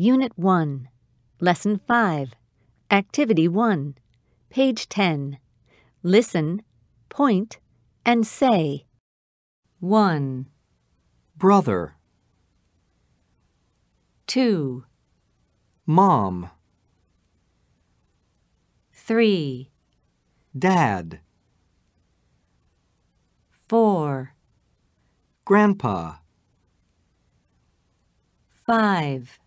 Unit 1, Lesson 5, Activity 1, page 10. Listen, point, and say. 1. Brother. 2. Mom. 3. Dad. 4. Grandpa. 5.